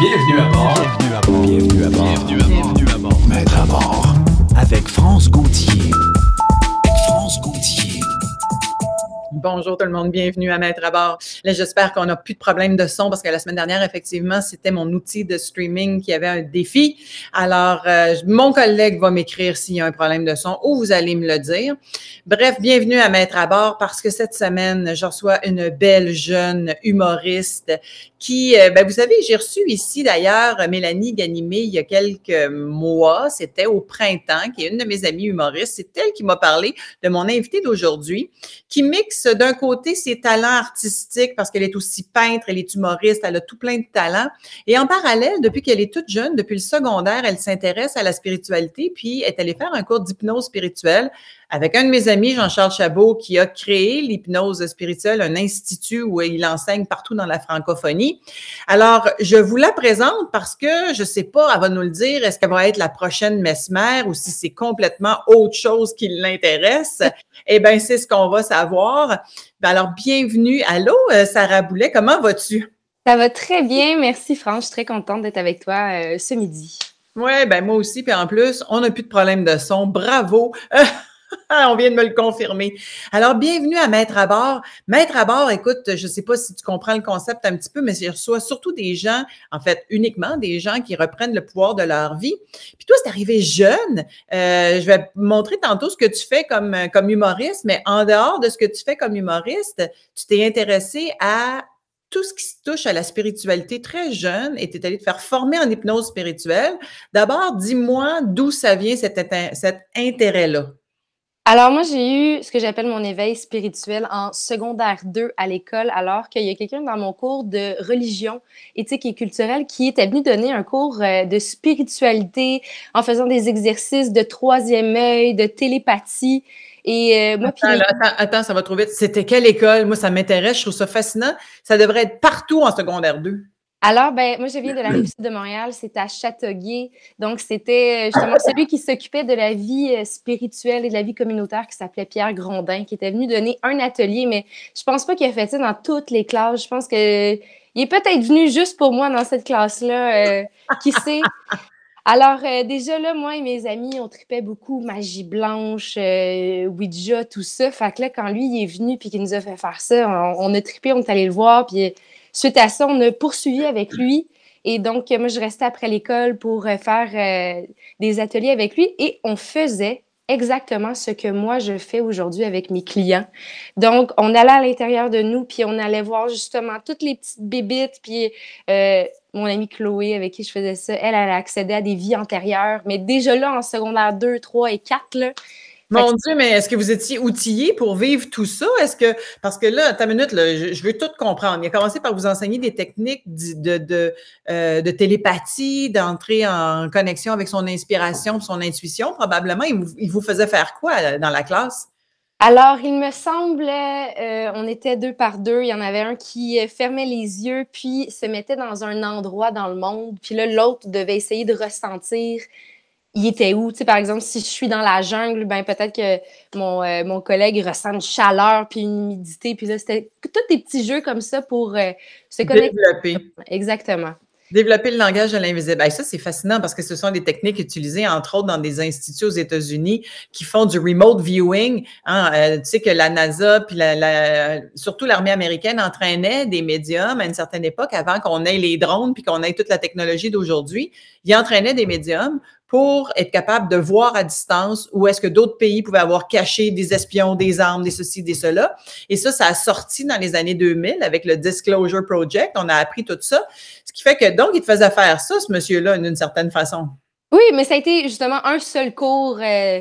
Bienvenue à bord. Bienvenue à bord. Bienvenue à bord. Bienvenue à bord. Avec France Gauthier. France Gauthier. Bonjour tout le monde, bienvenue à mettre à bord. Là, j'espère qu'on n'a plus de problème de son parce que la semaine dernière, effectivement, c'était mon outil de streaming qui avait un défi. Alors, euh, mon collègue va m'écrire s'il y a un problème de son ou vous allez me le dire. Bref, bienvenue à Maître à bord parce que cette semaine, je reçois une belle jeune humoriste qui, euh, ben, vous savez, j'ai reçu ici d'ailleurs Mélanie Ganimé il y a quelques mois, c'était au printemps, qui est une de mes amies humoristes. C'est elle qui m'a parlé de mon invité d'aujourd'hui, qui mixe d'un côté ses talents artistiques, parce qu'elle est aussi peintre, elle est humoriste, elle a tout plein de talents. Et en parallèle, depuis qu'elle est toute jeune, depuis le secondaire, elle s'intéresse à la spiritualité, puis est allée faire un cours d'hypnose spirituelle avec un de mes amis, Jean-Charles Chabot, qui a créé l'hypnose spirituelle, un institut où il enseigne partout dans la francophonie. Alors, je vous la présente parce que je ne sais pas, elle va nous le dire, est-ce qu'elle va être la prochaine messe-mère ou si c'est complètement autre chose qui l'intéresse. eh bien, c'est ce qu'on va savoir. Ben, alors, bienvenue. à l'eau, Sarah Boulet, comment vas-tu? Ça va très bien, merci Franck. Je suis très contente d'être avec toi euh, ce midi. Oui, ben moi aussi. Puis en plus, on n'a plus de problème de son. Bravo! Ah, on vient de me le confirmer. Alors, bienvenue à Maître à bord. Maître à bord, écoute, je ne sais pas si tu comprends le concept un petit peu, mais je reçois surtout des gens, en fait, uniquement des gens qui reprennent le pouvoir de leur vie. Puis toi, c'est arrivé jeune. Euh, je vais montrer tantôt ce que tu fais comme, comme humoriste, mais en dehors de ce que tu fais comme humoriste, tu t'es intéressé à tout ce qui se touche à la spiritualité très jeune et tu es allé te faire former en hypnose spirituelle. D'abord, dis-moi d'où ça vient cet intérêt-là. Alors moi, j'ai eu ce que j'appelle mon éveil spirituel en secondaire 2 à l'école, alors qu'il y a quelqu'un dans mon cours de religion, éthique et culturelle qui était venu donner un cours euh, de spiritualité en faisant des exercices de troisième œil, de télépathie. Et euh, moi, attends, attends, attends, ça va trop vite. C'était quelle école? Moi, ça m'intéresse, je trouve ça fascinant. Ça devrait être partout en secondaire 2. Alors, ben, moi, je viens de la rive de Montréal, c'est à Châteauguay. Donc, c'était euh, justement ah. celui qui s'occupait de la vie euh, spirituelle et de la vie communautaire qui s'appelait Pierre Grondin, qui était venu donner un atelier, mais je pense pas qu'il a fait ça dans toutes les classes. Je pense qu'il euh, est peut-être venu juste pour moi dans cette classe-là. qui sait? Alors, déjà là, moi et mes amis, on tripait beaucoup magie blanche, Ouija, tout ça. Fait que là, quand lui il est venu puis qu'il nous a fait faire ça, on, a trippé, on est allé le voir, puis Suite à ça, on a poursuivi avec lui. Et donc, moi, je restais après l'école pour euh, faire euh, des ateliers avec lui et on faisait exactement ce que moi je fais aujourd'hui avec mes clients. Donc, on allait à l'intérieur de nous, puis on allait voir justement toutes les petites bébites, puis euh, mon amie Chloé, avec qui je faisais ça, elle, elle accédait à des vies antérieures, mais déjà là, en secondaire 2, 3 et 4, là, mon Dieu, mais est-ce que vous étiez outillé pour vivre tout ça? Est-ce que, parce que là, ta minute, je, veux tout comprendre. Il a commencé par vous enseigner des techniques de, euh, de, télépathie, d'entrer en connexion avec son inspiration, son intuition, probablement. Il, vous faisait faire quoi euh, dans la classe? Alors, il me semble, euh, on était deux par deux. Il y en avait un qui fermait les yeux, puis se mettait dans un endroit dans le monde. Puis là, l'autre devait essayer de ressentir il était où? Tu par exemple, si je suis dans la jungle, ben peut-être que mon, euh, collègue ressent une chaleur puis une humidité. Puis là, c'était tous des petits jeux comme ça pour euh, se connecter. Développer. Exactement. Développer le langage de l'invisible. ça, c'est fascinant parce que ce sont des techniques utilisées, entre autres, dans des instituts aux États-Unis qui font du remote viewing. Hein. Euh, tu sais que la NASA, puis surtout l'armée américaine, entraînait des médiums à une certaine époque, avant qu'on ait les drones, puis qu'on ait toute la technologie d'aujourd'hui. Ils entraînaient des médiums pour être capable de voir à distance où est-ce que d'autres pays pouvaient avoir caché des espions, des armes, des ceci, des cela. Et ça, ça a sorti dans les années 2000 avec le Disclosure Project. On a appris tout ça. Ce qui fait que, donc, il te faisait faire ça, ce monsieur-là, d'une certaine façon. Oui, mais ça a été justement un seul cours. Euh,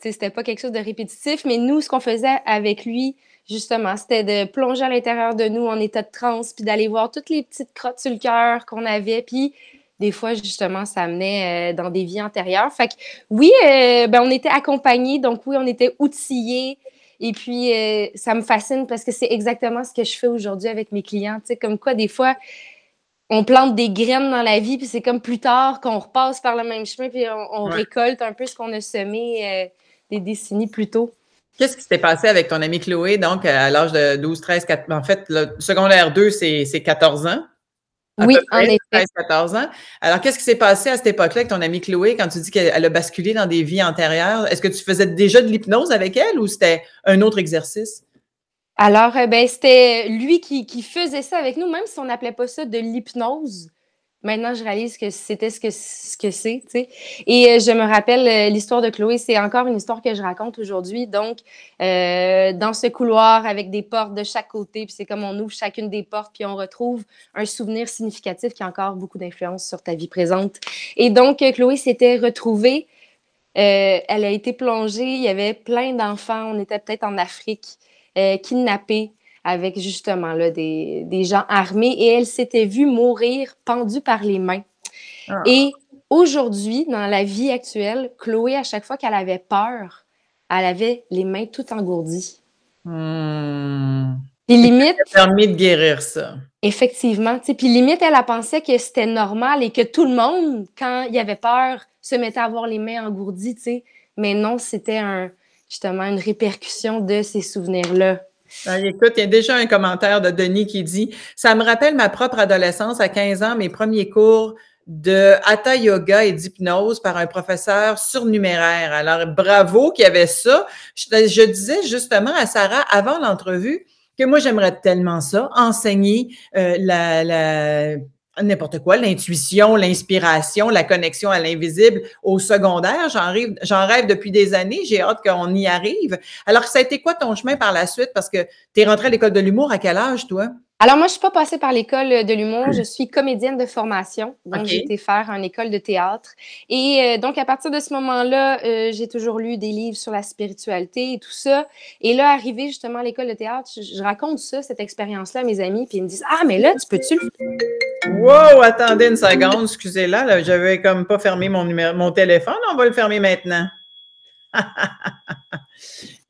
c'était pas quelque chose de répétitif, mais nous, ce qu'on faisait avec lui, justement, c'était de plonger à l'intérieur de nous en état de transe, puis d'aller voir toutes les petites crottes sur le cœur qu'on avait, puis des fois, justement, ça amenait euh, dans des vies antérieures. Fait que oui, euh, ben, on était accompagnés, donc oui, on était outillés. Et puis, euh, ça me fascine parce que c'est exactement ce que je fais aujourd'hui avec mes clients. Tu sais, comme quoi, des fois, on plante des graines dans la vie, puis c'est comme plus tard qu'on repasse par le même chemin, puis on, récolte un peu ce qu'on a semé des décennies plus tôt. Qu'est-ce qui s'est passé avec ton amie Chloé, donc, à l'âge de 12, 13, 14, en fait, le secondaire 2, c'est 14 ans oui, en effet. Alors, qu'est-ce qui s'est passé à cette époque-là avec ton amie Chloé quand tu dis qu'elle a basculé dans des vies antérieures? Est-ce que tu faisais déjà de l'hypnose avec elle ou c'était un autre exercice? Alors, eh ben, c'était lui qui, qui, faisait ça avec nous, même si on n'appelait pas ça de l'hypnose. Maintenant, je réalise que c'était ce que ce que c'est, tu sais. Et euh, je me rappelle euh, l'histoire de Chloé. C'est encore une histoire que je raconte aujourd'hui. Donc, euh, dans ce couloir avec des portes de chaque côté, puis c'est comme on ouvre chacune des portes, puis on retrouve un souvenir significatif qui a encore beaucoup d'influence sur ta vie présente. Et donc, Chloé s'était retrouvée. elle a été plongée. Il y avait plein d'enfants. On était peut-être en Afrique, euh, kidnappés avec justement là, des, des gens armés et elle s'était vue mourir pendue par les mains. Ah. Et aujourd'hui, dans la vie actuelle, Chloé, à chaque fois qu'elle avait peur, elle avait les mains toutes engourdies. Mmh. limite. Ça a permis de guérir ça. Effectivement. Puis limite, elle a pensé que c'était normal et que tout le monde, quand il avait peur, se mettait à avoir les mains engourdies. Mais non, c'était un, justement une répercussion de ces souvenirs-là. Ah, écoute, il y a déjà un commentaire de Denis qui dit Ça me rappelle ma propre adolescence à 15 ans, mes premiers cours de Hatha Yoga et d'hypnose par un professeur surnuméraire. Alors, bravo qu'il y avait ça. Je, disais justement à Sarah avant l'entrevue que moi, j'aimerais tellement ça, enseigner euh, la, la n'importe quoi, l'intuition, l'inspiration, la connexion à l'invisible au secondaire. J'en rêve, j'en rêve depuis des années. J'ai hâte qu'on y arrive. Alors, ça a été quoi ton chemin par la suite? Parce que tu es rentré à l'école de l'humour à quel âge, toi? Alors, moi, je ne suis pas passée par l'école de l'humour. Je suis comédienne de formation. Donc, j'ai été faire en école de théâtre. Et euh, donc, à partir de ce moment-là, euh, j'ai toujours lu des livres sur la spiritualité et tout ça. Et là, arrivé justement à l'école de théâtre, je, raconte ça, cette expérience-là à mes amis. Puis ils me disent Ah, mais là, tu peux-tu le. Wow, attendez une seconde. Excusez-la. je J'avais comme pas fermé mon, numéro, mon téléphone. On va le fermer maintenant.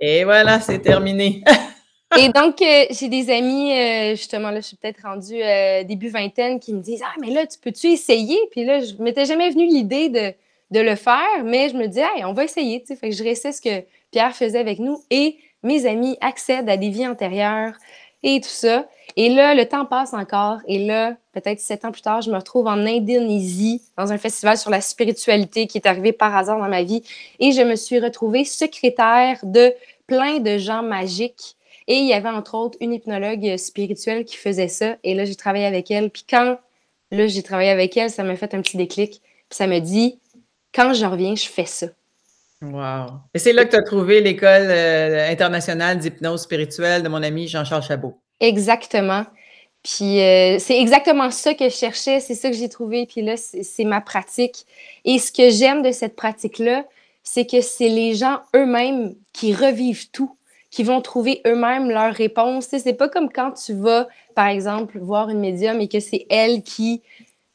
et voilà, c'est terminé. Et donc, euh, j'ai des amis, euh, justement, là, je suis peut-être rendue euh, début vingtaine, qui me disent Ah, mais là, tu peux-tu essayer? Puis là, je m'étais jamais venue l'idée de, de, le faire, mais je me dis Hey, on va essayer. Tu sais, fait que je restais ce que Pierre faisait avec nous et mes amis accèdent à des vies antérieures et tout ça. Et là, le temps passe encore. Et là, peut-être sept ans plus tard, je me retrouve en Indonésie, dans un festival sur la spiritualité qui est arrivé par hasard dans ma vie. Et je me suis retrouvée secrétaire de plein de gens magiques et il y avait entre autres une hypnologue euh, spirituelle qui faisait ça. Et là, j'ai travaillé avec elle. Puis quand là, j'ai travaillé avec elle, ça m'a fait un petit déclic. Puis ça me dit, quand je reviens, je fais ça. Wow. Et c'est là que tu as trouvé l'école euh, internationale d'hypnose spirituelle de mon ami Jean-Charles Chabot. Exactement. Puis euh, c'est exactement ça que je cherchais, c'est ça que j'ai trouvé. Puis là, c'est ma pratique. Et ce que j'aime de cette pratique-là, c'est que c'est les gens eux-mêmes qui revivent tout qui vont trouver eux-mêmes leurs réponses. C'est pas comme quand tu vas, par exemple, voir une médium et que c'est elle qui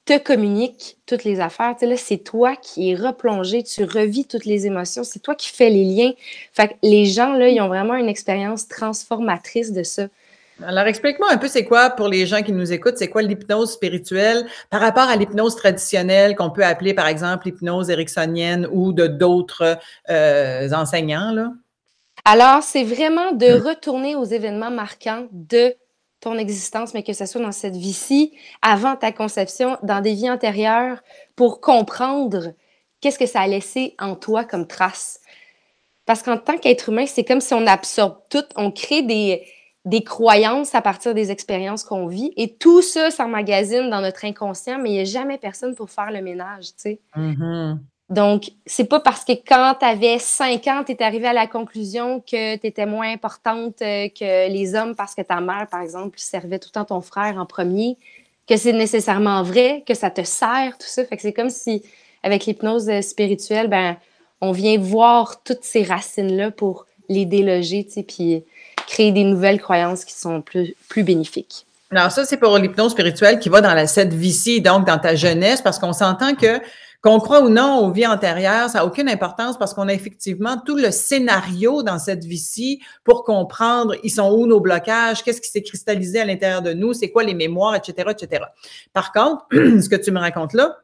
te communique toutes les affaires. c'est toi qui es replongé, tu revis toutes les émotions, c'est toi qui fais les liens. Fait que les gens, là, ils ont vraiment une expérience transformatrice de ça. Alors, explique-moi un peu, c'est quoi, pour les gens qui nous écoutent, c'est quoi l'hypnose spirituelle par rapport à l'hypnose traditionnelle qu'on peut appeler, par exemple, l'hypnose ericksonienne ou de d'autres euh, enseignants, là? Alors, c'est vraiment de mm. retourner aux événements marquants de ton existence, mais que ce soit dans cette vie-ci, avant ta conception, dans des vies antérieures, pour comprendre qu'est-ce que ça a laissé en toi comme trace. Parce qu'en tant qu'être humain, c'est comme si on absorbe tout, on crée des, croyances à partir des expériences qu'on vit. Et tout ça s'emmagasine dans notre inconscient, mais il n'y a jamais personne pour faire le ménage, tu sais. Mm-hmm. Donc, c'est pas parce que quand tu avais 5 ans, tu es arrivé à la conclusion que tu étais moins importante euh, que les hommes parce que ta mère, par exemple, servait tout le temps ton frère en premier, que c'est nécessairement vrai, que ça te sert, tout ça. Fait que c'est comme si, avec l'hypnose euh, spirituelle, ben, on vient voir toutes ces racines-là pour les déloger, puis créer des nouvelles croyances qui sont plus, bénéfiques. Alors, ça, c'est pour l'hypnose spirituelle qui va dans la vie vicie, donc dans ta jeunesse, parce qu'on s'entend que qu'on croit ou non aux vies antérieures, ça n'a aucune importance parce qu'on a effectivement tout le scénario dans cette vie-ci pour comprendre ils sont où nos blocages, qu'est-ce qui s'est cristallisé à l'intérieur de nous, c'est quoi les mémoires, etc., etc. Par contre, ce que tu me racontes là,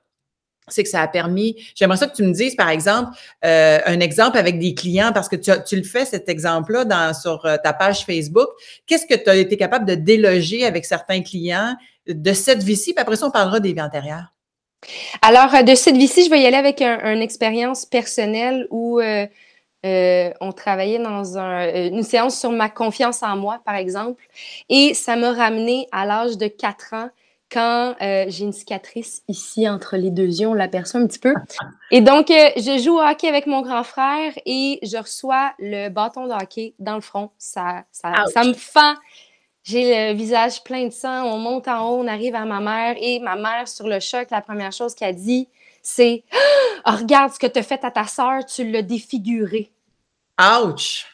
c'est que ça a permis. J'aimerais ça que tu me dises, par exemple, euh, un exemple avec des clients, parce que tu, tu le fais, cet exemple-là, sur euh, ta page Facebook. Qu'est-ce que tu as été capable de déloger avec certains clients de cette vie-ci? Puis après ça, on parlera des vies antérieures. Alors, euh, de cette vie-ci, je vais y aller avec une expérience personnelle où euh, euh, on travaillait dans une séance sur ma confiance en moi, par exemple, et ça m'a ramené à l'âge de 4 ans quand j'ai une cicatrice ici entre les deux yeux, on l'aperçoit un petit peu. Et donc, je joue au hockey avec mon grand frère et je reçois le bâton de hockey dans le front. Ça, ça, ça me fend j'ai le visage plein de sang, on monte en haut, on arrive à ma mère et ma mère, sur le choc, la première chose qu'elle dit, c'est ah, Regarde ce que tu as fait à ta sœur, tu l'as défigurée. Ouch!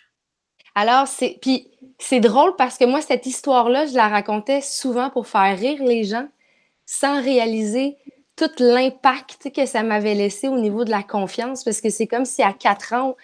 Alors, c'est. Puis, c'est drôle parce que moi, cette histoire-là, je la racontais souvent pour faire rire les gens sans réaliser tout l'impact que ça m'avait laissé au niveau de la confiance parce que c'est comme si à quatre ans,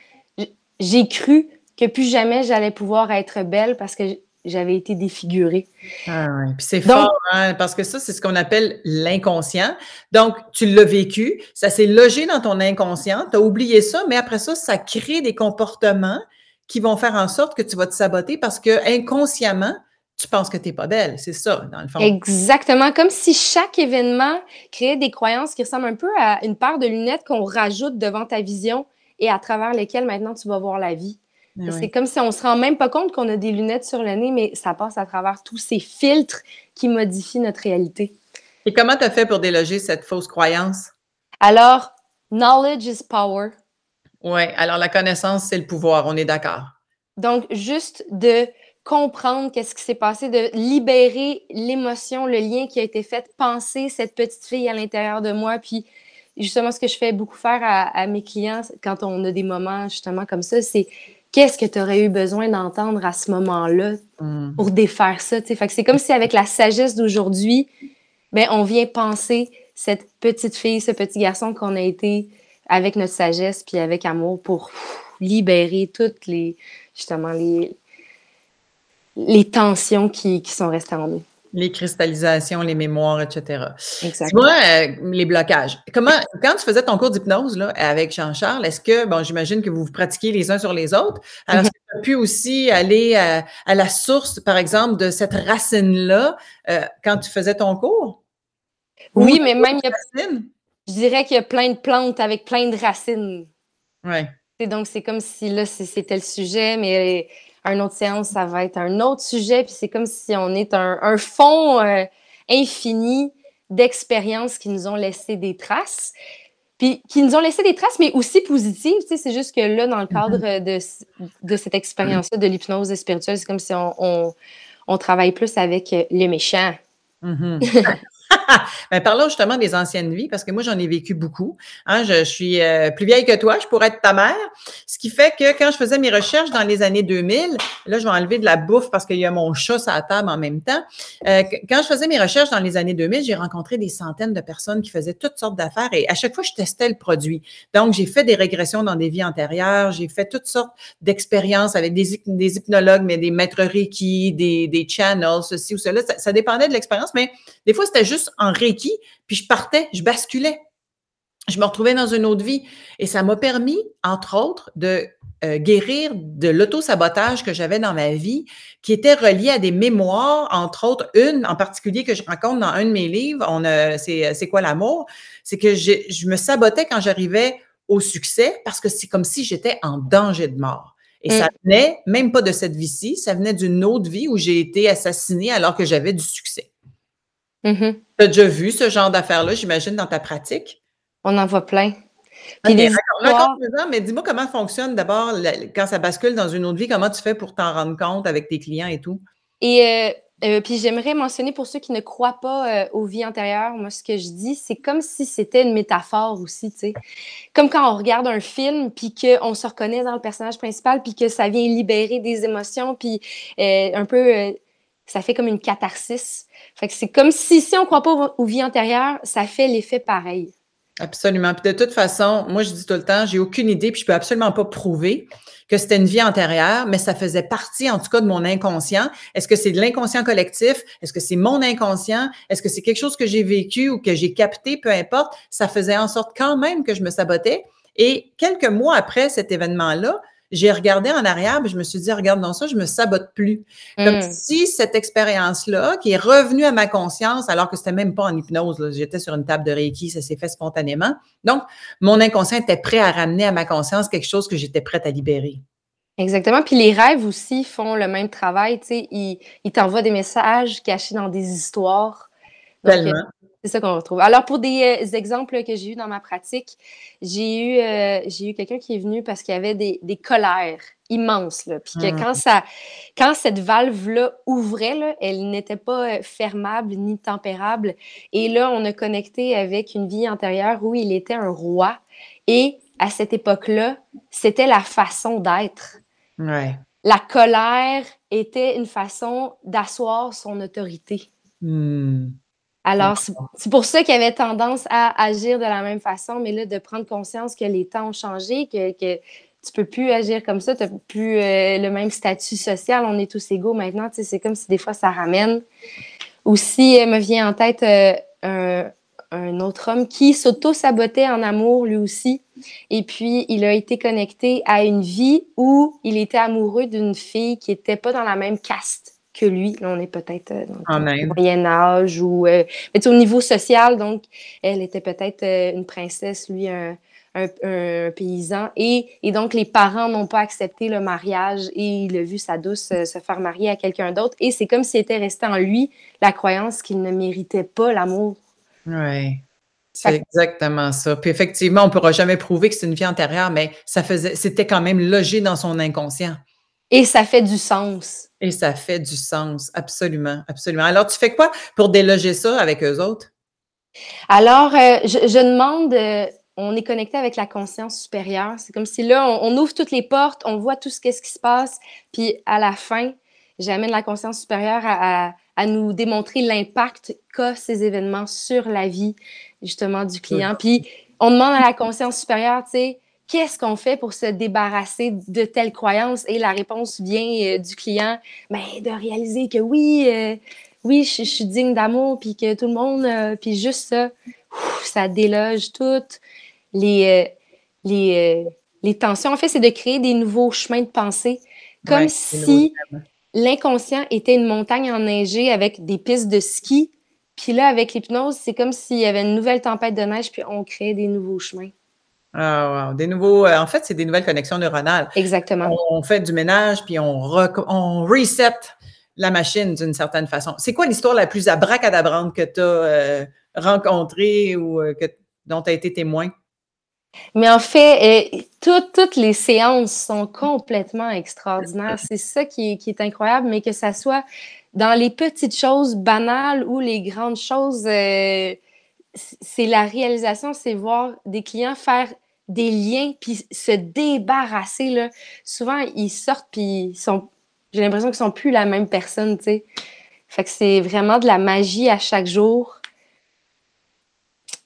j'ai cru que plus jamais j'allais pouvoir être belle parce que j'avais été défigurée. Ah c'est fort, hein, parce que ça, c'est ce qu'on appelle l'inconscient. Donc, tu l'as vécu, ça s'est logé dans ton inconscient, tu as oublié ça, mais après ça, ça crée des comportements qui vont faire en sorte que tu vas te saboter parce que inconsciemment, tu penses que tu n'es pas belle. C'est ça, dans le fond. Exactement. Comme si chaque événement créait des croyances qui ressemblent un peu à une paire de lunettes qu'on rajoute devant ta vision et à travers lesquelles maintenant tu vas voir la vie. C'est comme si on se rend même pas compte qu'on a des lunettes sur le nez, mais ça passe à travers tous ces filtres qui modifient notre réalité. Et comment tu as fait pour déloger cette fausse croyance? Alors, knowledge is power. Oui, alors la connaissance, c'est le pouvoir, on est d'accord. Donc, juste de comprendre qu'est-ce qui s'est passé, de libérer l'émotion, le lien qui a été fait, penser cette petite fille à l'intérieur de moi, puis justement ce que je fais beaucoup faire à mes clients quand on a des moments justement comme ça, c'est qu'est-ce que tu aurais eu besoin d'entendre à ce moment-là mm. pour défaire ça? c'est comme si avec la sagesse d'aujourd'hui, ben, on vient penser cette petite fille, ce petit garçon qu'on a été avec notre sagesse puis avec amour pour libérer toutes les justement les, les tensions qui sont restées en nous les cristallisations, les mémoires, etc. Exactement. Euh, les blocages. Comment, quand tu faisais ton cours d'hypnose avec Jean-Charles, est-ce que, bon, j'imagine que vous vous pratiquiez les uns sur les autres, alors que tu as pu aussi aller euh, à, la source, par exemple, de cette racine-là euh, quand tu faisais ton cours? Oui, mais même, il a, je dirais qu'il y a plein de plantes avec plein de racines. Oui. donc, c'est comme si là, c'était le sujet, mais un autre séance, ça va être un autre sujet. Puis c'est comme si on est un, fond euh, infini d'expériences qui nous ont laissé des traces. Puis qui nous ont laissé des traces, mais aussi positives. Tu sais, c'est juste que là, dans le mm-hmm. cadre de, de cette expérience-là, de l'hypnose spirituelle, c'est comme si on, on, travaille plus avec euh, le méchant. Mm-hmm. ben, parlons justement des anciennes vies, parce que moi, j'en ai vécu beaucoup. Hein. je, suis euh, plus vieille que toi, je pourrais être ta mère. Ce qui fait que quand je faisais mes recherches dans les années 2000, là, je vais enlever de la bouffe parce qu'il y a mon chat à la table en même temps. Euh, quand je faisais mes recherches dans les années 2000, j'ai rencontré des centaines de personnes qui faisaient toutes sortes d'affaires et à chaque fois, je testais le produit. Donc, j'ai fait des régressions dans des vies antérieures, j'ai fait toutes sortes d'expériences avec des, hypnologues, mais des maîtres Reiki, des, channels, ceci ou cela. Ça, ça dépendait de l'expérience, mais des fois, c'était juste en Reiki, puis je partais, je basculais. Je me retrouvais dans une autre vie. Et ça m'a permis, entre autres, de euh, guérir de l'auto-sabotage que j'avais dans ma vie, qui était relié à des mémoires, entre autres, une en particulier que je rencontre dans un de mes livres, on euh, c'est, quoi l'amour? C'est que je, je me sabotais quand j'arrivais au succès parce que c'est comme si j'étais en danger de mort. Et mm. ça venait même pas de cette vie-ci, ça venait d'une autre vie où j'ai été assassinée alors que j'avais du succès. Mm-hmm. Tu as déjà vu ce genre d'affaires-là, j'imagine, dans ta pratique? On en voit plein. mais dis-moi comment fonctionne d'abord quand ça bascule dans une autre vie, comment tu fais pour t'en rendre compte avec tes clients et tout? Et euh, euh, puis j'aimerais mentionner pour ceux qui ne croient pas euh, aux vies antérieures, moi ce que je dis, c'est comme si c'était une métaphore aussi, tu sais. Comme quand on regarde un film, puis qu'on se reconnaît dans le personnage principal, puis que ça vient libérer des émotions, puis un peu ça fait comme une catharsis. Fait c'est comme si, si on ne croit pas aux vies antérieures, ça fait l'effet pareil. Absolument. de toute façon, moi, je dis tout le temps, j'ai aucune idée, puis je peux absolument pas prouver que c'était une vie antérieure, mais ça faisait partie, en tout cas, de mon inconscient. Est-ce que c'est de l'inconscient collectif? Est-ce que c'est mon inconscient? Est-ce que c'est quelque chose que j'ai vécu ou que j'ai capté? Peu importe. Ça faisait en sorte quand même que je me sabotais. Et quelques mois après cet événement-là, j'ai regardé en arrière, mais je me suis dit, regarde, dans ça, je me sabote plus. Comme hmm. si cette expérience-là, qui est revenue à ma conscience, alors que c'était même pas en hypnose, j'étais sur une table de Reiki, ça s'est fait spontanément. Donc, mon inconscient était prêt à ramener à ma conscience quelque chose que j'étais prête à libérer. Exactement. Puis les rêves aussi font le même travail. tu Ils, ils t'envoient des messages cachés dans des histoires. Tellement. C'est ça qu'on retrouve. Alors, pour des, euh, exemples que j'ai eu dans ma pratique, j'ai eu, euh, j'ai eu quelqu'un qui est venu parce qu'il y avait des, colères immenses. puis que mmh. quand, ça, quand cette valve-là ouvrait, là, elle n'était pas euh, fermable ni tempérable. Et là, on a connecté avec une vie antérieure où il était un roi. Et à cette époque-là, c'était la façon d'être. La colère était une façon d'asseoir son autorité. Mmh. Alors, c'est pour ça qu'il y avait tendance à agir de la même façon, mais là, de prendre conscience que les temps ont changé, que, tu tu peux plus agir comme ça, tu n'as plus euh, le même statut social, on est tous égaux maintenant. C'est comme si des fois ça ramène. Aussi, euh, me vient en tête euh, un, un, autre homme qui s'auto-sabotait en amour lui aussi. Et puis, il a été connecté à une vie où il était amoureux d'une fille qui n'était pas dans la même caste lui. on est peut-être euh, dans ah, le euh, Moyen Âge ou euh, au niveau social, donc elle était peut-être une princesse, lui un, paysan. Et, donc les parents n'ont pas accepté le mariage et il a vu sa douce se faire marier à quelqu'un d'autre. Et c'est comme s'il était resté en lui la croyance qu'il ne méritait pas l'amour. Oui. C'est exactement ça. Puis effectivement, on ne pourra jamais prouver que c'est une vie antérieure, mais ça faisait, c'était quand même logé dans son inconscient. Et ça fait du sens. Et ça fait du sens, absolument, absolument. Alors, tu fais quoi pour déloger ça avec eux autres? Alors, euh, je, demande, euh, on est connecté avec la conscience supérieure. C'est comme si là, on, ouvre toutes les portes, on voit tout ce, quest ce qui se passe, puis à la fin, j'amène la conscience supérieure à, nous démontrer l'impact qu'ont ces événements sur la vie, justement, du client. Puis, on demande à la conscience supérieure, tu sais, qu'est-ce qu'on fait pour se débarrasser de telles croyances? Et la réponse vient euh, du client, ben, de réaliser que oui, euh, oui, je, suis digne d'amour, puis que tout le monde, euh, puis juste ça, ça déloge toutes les, les, tensions. En fait, c'est de créer des nouveaux chemins de pensée, comme si l'inconscient était une montagne enneigée avec des pistes de ski. Puis là, avec l'hypnose, c'est comme s'il y avait une nouvelle tempête de neige, puis on crée des nouveaux chemins. Ah, des nouveaux, euh, en fait, c'est des nouvelles connexions neuronales. Exactement. On, fait du ménage, puis on, on reset la machine d'une certaine façon. C'est quoi l'histoire la plus abracadabrante que tu as euh, rencontrée ou euh, que, dont tu as été témoin? Mais en fait, toutes les séances sont complètement extraordinaires. C'est ça qui est, qui est, incroyable, mais que ça soit dans les petites choses banales ou les grandes choses c'est la réalisation, c'est voir des clients faire des liens, puis se débarrasser. Là. Souvent, ils sortent, puis sont... j'ai l'impression qu'ils sont plus la même personne, tu sais. Fait que c'est vraiment de la magie à chaque jour.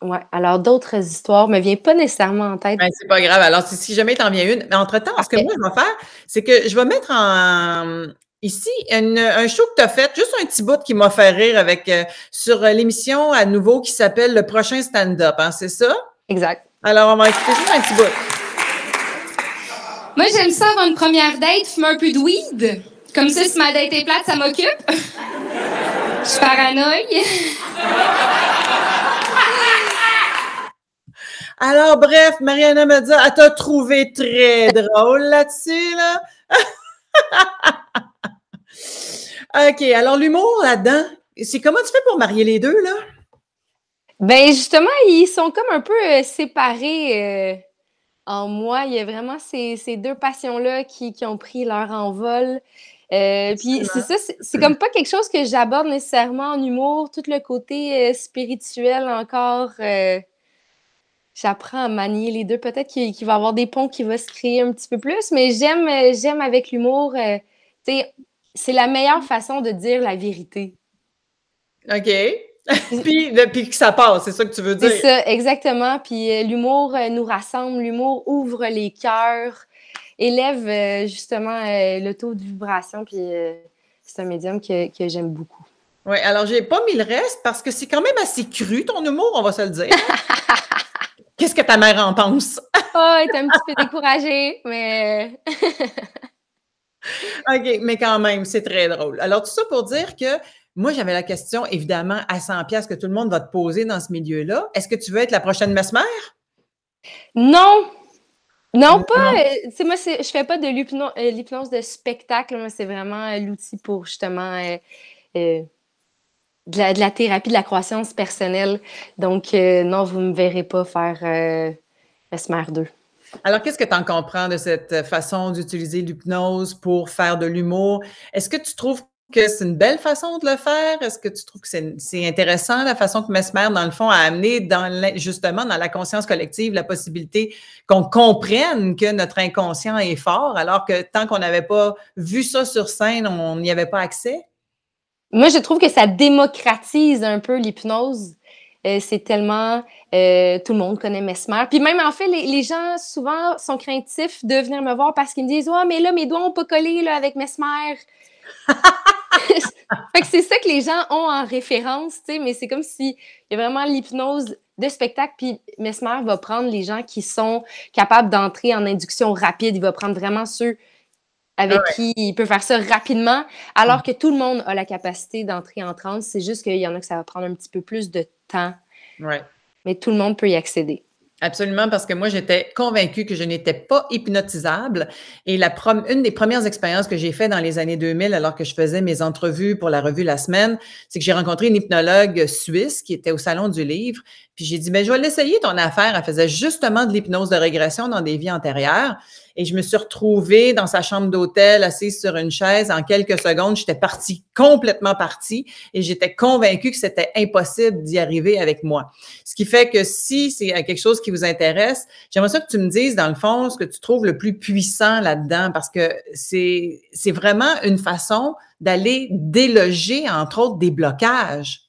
Ouais. Alors, d'autres histoires me viennent pas nécessairement en tête. Ben, c'est pas grave. Alors, si, jamais t'en viens une, mais entre-temps, ce que moi, je vais faire, c'est que je vais mettre en, Ici, un show que tu as fait, juste un petit bout qui m'a fait rire avec euh, sur euh, l'émission à nouveau qui s'appelle Le prochain stand-up, hein, c'est ça? Exact. Alors, on va écouter un petit bout. Moi, j'aime ça avant une première date, fumer un peu de weed. Comme ça, si ma date est plate, ça m'occupe. Je suis paranoïe. Alors, bref, Mariana me dit, elle t'a trouvé très drôle là-dessus, là. OK, alors l'humour là-dedans, c'est comment tu fais pour marier les deux, là? Ben justement, ils sont comme un peu euh, séparés euh, en moi. Il y a vraiment ces, ces deux passions-là qui, qui, ont pris leur envol. Euh, puis c'est ça, c'est comme pas quelque chose que j'aborde nécessairement en humour, tout le côté spirituel encore. J'apprends à manier les deux. Peut-être qu'il va y avoir des ponts qui vont se créer un petit peu plus, mais j'aime j'aime avec l'humour. c'est la meilleure façon de dire la vérité. OK puis, puis que ça passe, c'est ça que tu veux dire. C'est ça, exactement. Puis euh, l'humour euh, nous rassemble, l'humour ouvre les cœurs, élève euh, justement le taux de vibration. Puis c'est un médium que, que j'aime beaucoup. Oui, alors j'ai pas mis le reste parce que c'est quand même assez cru ton humour, on va se le dire. Qu'est-ce que ta mère en pense? oh, elle est un petit peu découragée, mais. OK, mais quand même, c'est très drôle. Alors, tout ça pour dire que moi, j'avais la question, évidemment, à 100 pièces que tout le monde va te poser dans ce milieu-là. Est-ce que tu veux être la prochaine mesmer? Non. Non, pas. Euh, tu sais, moi, je fais pas de euh, l'hypnose de spectacle. c'est vraiment euh, l'outil pour justement de, la, thérapie, de la croissance personnelle. Donc, non, vous me verrez pas faire messe-mère 2. Alors, qu'est-ce que tu en comprends de cette façon d'utiliser l'hypnose pour faire de l'humour? Est-ce que tu trouves que c'est une belle façon de le faire? Est-ce que tu trouves que c'est intéressant la façon que Mesmer, dans le fond, a amené dans justement dans la conscience collective la possibilité qu'on comprenne que notre inconscient est fort, alors que tant qu'on n'avait pas vu ça sur scène, on n'y avait pas accès? Moi, je trouve que ça démocratise un peu l'hypnose. Euh, c'est tellement euh, tout le monde connaît Mesmer. Puis même en fait, les, gens souvent sont craintifs de venir me voir parce qu'ils me disent Ouais, mais là, mes doigts n'ont pas collé là, avec Mesmer. fait que c'est ça que les gens ont en référence, mais c'est comme si il y a vraiment l'hypnose de spectacle, puis Mesmer va prendre les gens qui sont capables d'entrer en induction rapide. Il va prendre vraiment ceux avec ah qui il peut faire ça rapidement, alors mm. que tout le monde a la capacité d'entrer en trance, C'est juste qu'il y en a que ça va prendre un petit peu plus de temps. Mais tout le monde peut y accéder. Absolument, parce que moi, j'étais convaincue que je n'étais pas hypnotisable. Et une des premières expériences que j'ai faites dans les années 2000, alors que je faisais mes entrevues pour la revue La Semaine, c'est que j'ai rencontré une hypnologue suisse qui était au Salon du Livre. Puis j'ai dit, mais ben, je vais l'essayer ton affaire. Elle faisait justement de l'hypnose de régression dans des vies antérieures. Et je me suis retrouvée dans sa chambre d'hôtel, assise sur une chaise. En quelques secondes, j'étais partie, complètement partie, et j'étais convaincue que c'était impossible d'y arriver avec moi. Ce qui fait que si c'est quelque chose qui vous intéresse, j'aimerais ça que tu me dises, dans le fond, ce que tu trouves le plus puissant là-dedans, parce que c'est c'est vraiment une façon d'aller déloger, entre autres, des blocages.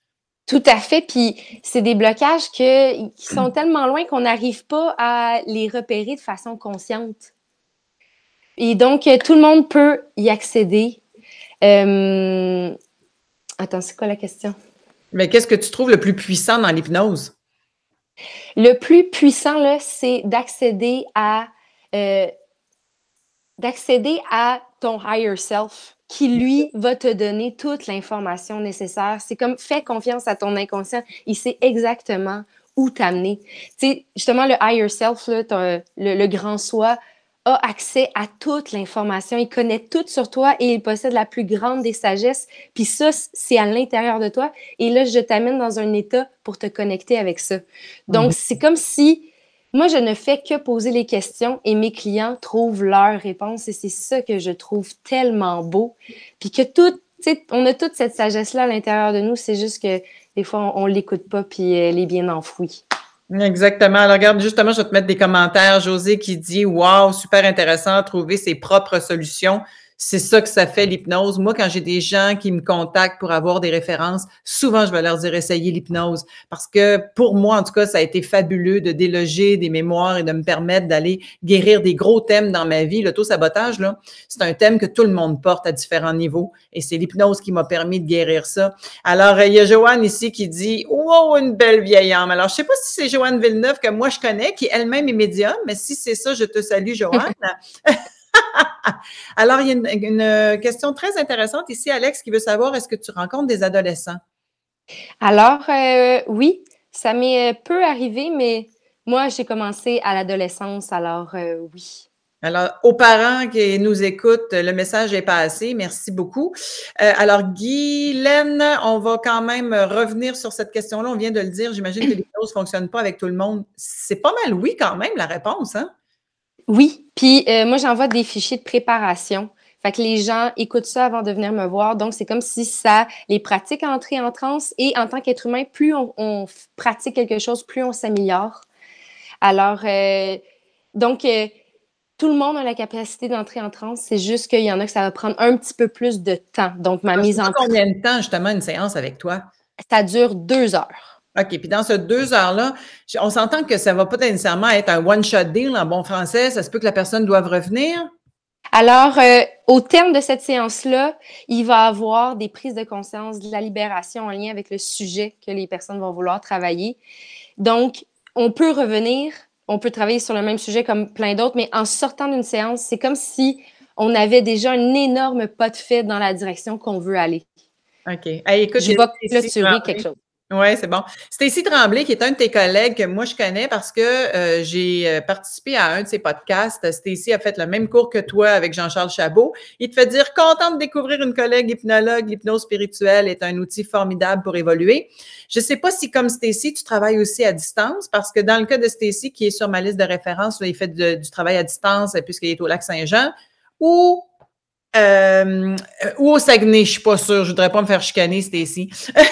Tout à fait. Puis c'est des blocages que, qui sont tellement loin qu'on n'arrive pas à les repérer de façon consciente. Et donc, euh, tout le monde peut y accéder. Euh, attends, c'est quoi la question? Mais qu'est-ce que tu trouves le plus puissant dans l'hypnose? Le plus puissant, là, c'est d'accéder à euh, d'accéder à ton higher self qui, lui, va te donner toute l'information nécessaire. C'est comme fais confiance à ton inconscient. Il sait exactement où t'amener. Tu justement, le higher self, là, le, grand soi, a accès à toute l'information, il connaît tout sur toi et il possède la plus grande des sagesses. Puis ça, c'est à l'intérieur de toi. Et là, je t'amène dans un état pour te connecter avec ça. Donc, mhm. c'est comme si moi, je ne fais que poser les questions et mes clients trouvent leurs réponses. Et c'est ça que je trouve tellement beau. Puis que tout, on a toute cette sagesse-là à l'intérieur de nous. C'est juste que des fois, on ne l'écoute pas, puis euh, elle est bien enfouie. Exactement. Alors, regarde, justement, je vais te mettre des commentaires. José qui dit Waouh, super intéressant, trouver ses propres solutions. C'est ça que ça fait l'hypnose. Moi, quand j'ai des gens qui me contactent pour avoir des références, souvent, je vais leur dire essayez l'hypnose parce que pour moi, en tout cas, ça a été fabuleux de déloger des mémoires et de me permettre d'aller guérir des gros thèmes dans ma vie. L'auto-sabotage, là, c'est un thème que tout le monde porte à différents niveaux et c'est l'hypnose qui m'a permis de guérir ça. Alors, euh, il y a Joanne ici qui dit Wow, une belle vieille âme. Alors, je sais pas si c'est Joanne Villeneuve que moi je connais, qui elle-même est médium, mais si c'est ça, je te salue, Joanne. Alors, il y a une, question très intéressante ici, Alex, qui veut savoir est-ce que tu rencontres des adolescents? Alors, euh, oui, ça m'est peu arrivé, mais moi, j'ai commencé à l'adolescence, alors euh, oui. Alors, aux parents qui nous écoutent, le message est passé. Merci beaucoup. Euh, alors, Guylaine, on va quand même revenir sur cette question-là. On vient de le dire. J'imagine que les choses ne fonctionnent pas avec tout le monde. C'est pas mal oui quand même, la réponse. Hein? Oui. Puis euh, moi, j'envoie des fichiers de préparation. Fait que les gens écoutent ça avant de venir me voir. Donc, c'est comme si ça les pratique à entrer en transe. Et en tant qu'être humain, plus on, pratique quelque chose, plus on s'améliore. Alors, euh, donc, euh, tout le monde a la capacité d'entrer en transe. C'est juste qu'il y en a que ça va prendre un petit peu plus de temps. Donc, ma mise en Combien de temps, justement, une séance avec toi? Ça dure deux heures. OK. Puis dans ces deux heures-là, on s'entend que ça ne va pas nécessairement être un one-shot deal en bon français. Ça se peut que la personne doive revenir? Alors, euh, au terme de cette séance-là, il va y avoir des prises de conscience, de la libération en lien avec le sujet que les personnes vont vouloir travailler. Donc, on peut revenir, on peut travailler sur le même sujet comme plein d'autres, mais en sortant d'une séance, c'est comme si on avait déjà un énorme pas de fait dans la direction qu'on veut aller. OK. écoute, je vais clôturer quelque chose. Oui, c'est bon. Stacy Tremblay, qui est un de tes collègues que moi je connais parce que euh, j'ai euh, participé à un de ses podcasts. Stacy a fait le même cours que toi avec Jean-Charles Chabot. Il te fait dire content de découvrir une collègue hypnologue. L'hypnose spirituelle est un outil formidable pour évoluer. Je ne sais pas si, comme Stacy, tu travailles aussi à distance parce que dans le cas de Stacy, qui est sur ma liste de référence, il fait du travail à distance euh, puisqu'il est au lac Saint-Jean ou au Saguenay, je suis pas sûre. Je voudrais pas me faire chicaner, Stacy.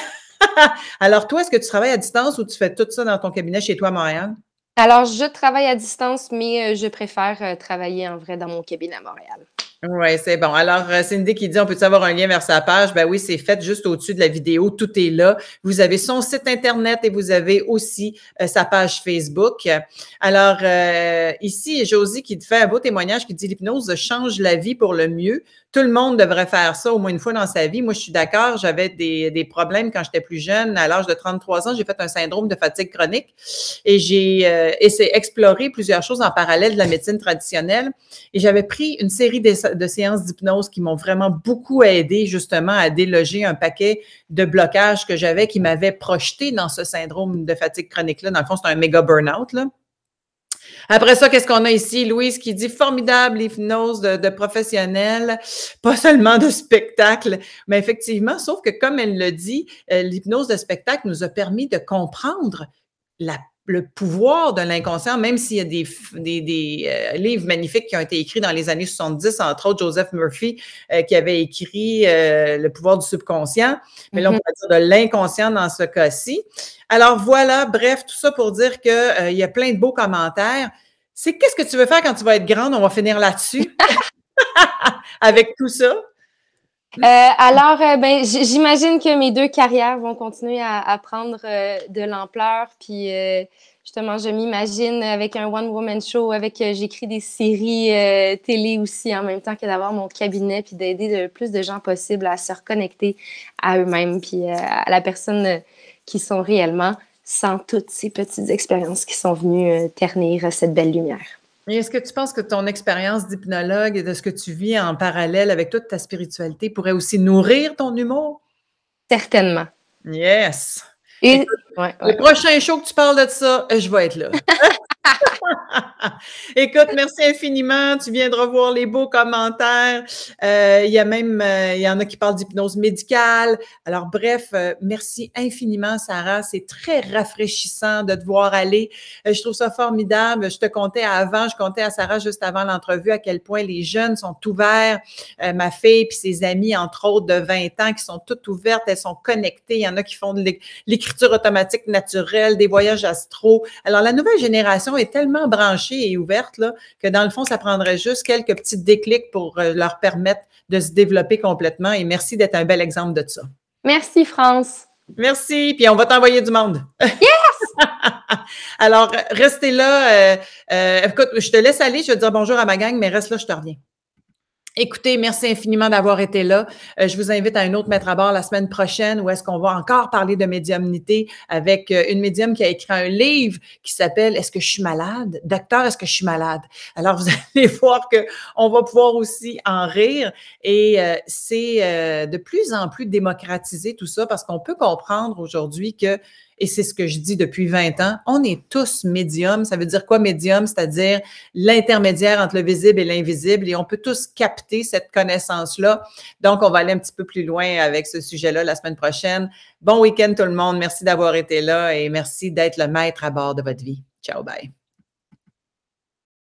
Alors, toi, est-ce que tu travailles à distance ou tu fais tout ça dans ton cabinet chez toi Marianne? Montréal? Alors, je travaille à distance, mais euh, je préfère euh, travailler en vrai dans mon cabinet à Montréal. Oui, c'est bon. Alors, euh, Cindy qui dit on peut avoir un lien vers sa page? Ben oui, c'est fait juste au-dessus de la vidéo. Tout est là. Vous avez son site Internet et vous avez aussi euh, sa page Facebook. Alors, euh, ici, Josie qui fait un beau témoignage qui dit l'hypnose change la vie pour le mieux. Tout le monde devrait faire ça au moins une fois dans sa vie. Moi, je suis d'accord. J'avais des, des, problèmes quand j'étais plus jeune. À l'âge de 33 ans, j'ai fait un syndrome de fatigue chronique et j'ai essayé d'explorer plusieurs choses en parallèle de la médecine traditionnelle. Et j'avais pris une série d'essais de séances d'hypnose qui m'ont vraiment beaucoup aidé justement à déloger un paquet de blocages que j'avais qui m'avaient projeté dans ce syndrome de fatigue chronique-là. Dans le fond, c'est un méga burn-out. Après ça, qu'est-ce qu'on a ici? Louise qui dit formidable hypnose de, de, professionnels, pas seulement de spectacle, mais effectivement, sauf que comme elle le dit, euh, l'hypnose de spectacle nous a permis de comprendre la le pouvoir de l'inconscient, même s'il y a des, des, des euh, livres magnifiques qui ont été écrits dans les années 70, entre autres Joseph Murphy, euh, qui avait écrit euh, Le pouvoir du subconscient, mais là, on mhm. dire de l'inconscient dans ce cas-ci. Alors voilà, bref, tout ça pour dire qu'il il y a plein de beaux commentaires. C'est qu'est-ce que tu veux faire quand tu vas être grande? On va finir là-dessus avec tout ça. Euh, alors, euh, ben, j'imagine que mes deux carrières vont continuer à, prendre euh, de l'ampleur. Puis, justement, je m'imagine avec un one-woman show, avec j'écris des séries télé aussi, en même temps que d'avoir mon cabinet, puis d'aider le plus de gens possible à se reconnecter à eux-mêmes, puis à la personne qui sont réellement, sans toutes ces petites expériences qui sont venues ternir cette belle lumière est-ce que tu penses que ton expérience d'hypnologue et de ce que tu vis en parallèle avec toute ta spiritualité pourrait aussi nourrir ton humour? Certainement. Yes. Le prochain show que tu parles de ça, je vais être là. Écoute, merci infiniment. Tu viens de voir les beaux commentaires. Euh, il y a même, euh, il y en a qui parlent d'hypnose médicale. Alors, bref, euh, merci infiniment, Sarah. C'est très rafraîchissant de te voir aller. je trouve ça formidable. Je te comptais avant, je comptais à Sarah juste avant l'entrevue à quel point les jeunes sont ouverts. ma fille et ses amis, entre autres, de 20 ans, qui sont toutes ouvertes. Elles sont connectées. Il y en a qui font de l'écriture automatique naturelle, des voyages astro. Alors, la nouvelle génération est tellement branchée et ouverte, là, que dans le fond, ça prendrait juste quelques petits déclics pour euh, leur permettre de se développer complètement. Et merci d'être un bel exemple de ça. Merci, France. Merci, puis on va t'envoyer du monde. Yes! Alors, restez là. Euh, euh, écoute, je te laisse aller. Je vais dire bonjour à ma gang, mais reste là, je te reviens. Écoutez, merci infiniment d'avoir été là. Euh, je vous invite à un autre mettre à bord la semaine prochaine où est-ce qu'on va encore parler de médiumnité avec euh, une médium qui a écrit un livre qui s'appelle Est-ce que je suis malade? Docteur, est-ce que je suis malade? Alors, vous allez voir qu'on va pouvoir aussi en rire et euh, c'est de plus en plus démocratisé tout ça parce qu'on peut comprendre aujourd'hui que et c'est ce que je dis depuis 20 ans, on est tous médiums. Ça veut dire quoi médium? C'est-à-dire l'intermédiaire entre le visible et l'invisible et on peut tous capter cette connaissance-là. Donc, on va aller un petit peu plus loin avec ce sujet-là la semaine prochaine. Bon week-end tout le monde. Merci d'avoir été là et merci d'être le maître à bord de votre vie. Ciao, bye.